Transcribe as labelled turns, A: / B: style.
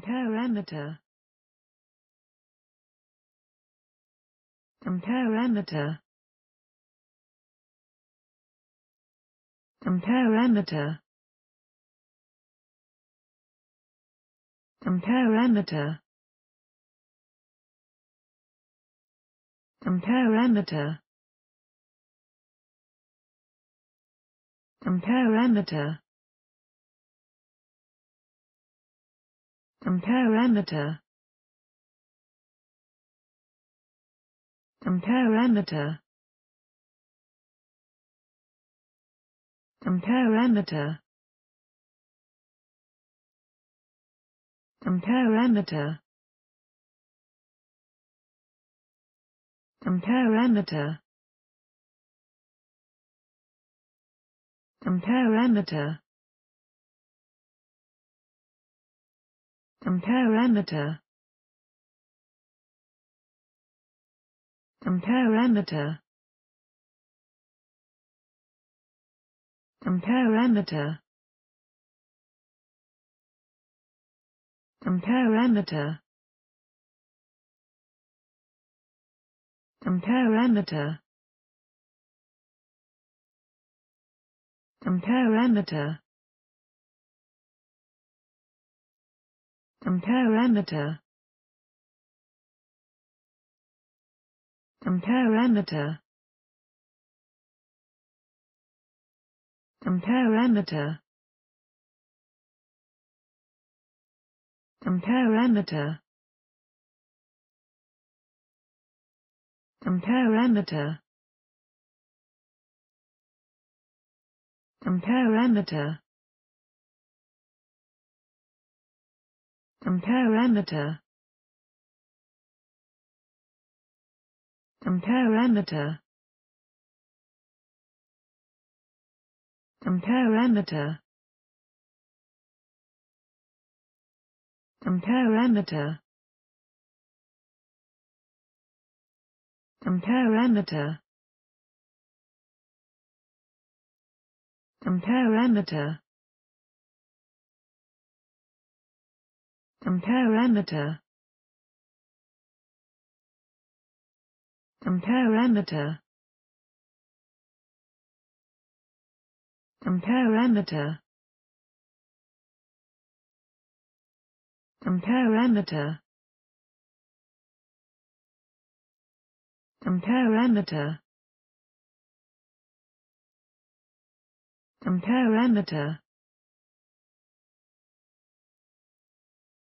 A: parameter parameter parameter parameter parameter parameter Compare amateur. Compare amateur. Compare amateur. Compare amateur. Compare amateur. Compare amateur. Comparameter. Comparameter. Comparameter. Comparameter. Comparameter. Comparameter. Comparameter. Comparameter. Comparameter. Comparameter. Comparameter. Comparameter. Compare amateur. Compare amateur. Compare amateur. Compare amateur. Compare amateur. Compare amateur. Comparameter. Comparameter. Comparameter. Comparameter. Comparameter. Comparameter.